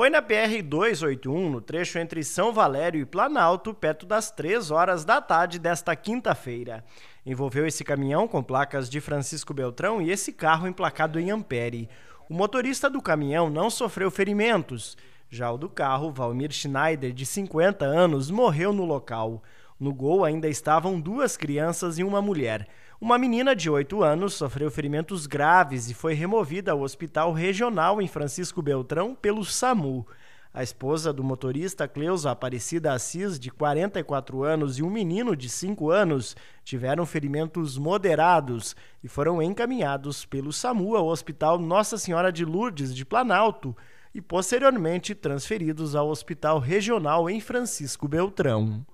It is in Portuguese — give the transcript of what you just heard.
Foi na BR-281, no trecho entre São Valério e Planalto, perto das 3 horas da tarde desta quinta-feira. Envolveu esse caminhão com placas de Francisco Beltrão e esse carro emplacado em Ampere. O motorista do caminhão não sofreu ferimentos. Já o do carro, Valmir Schneider, de 50 anos, morreu no local. No gol ainda estavam duas crianças e uma mulher. Uma menina de 8 anos sofreu ferimentos graves e foi removida ao hospital regional em Francisco Beltrão pelo SAMU. A esposa do motorista Cleusa Aparecida Assis, de 44 anos, e um menino de 5 anos tiveram ferimentos moderados e foram encaminhados pelo SAMU ao Hospital Nossa Senhora de Lourdes de Planalto e posteriormente transferidos ao Hospital Regional em Francisco Beltrão.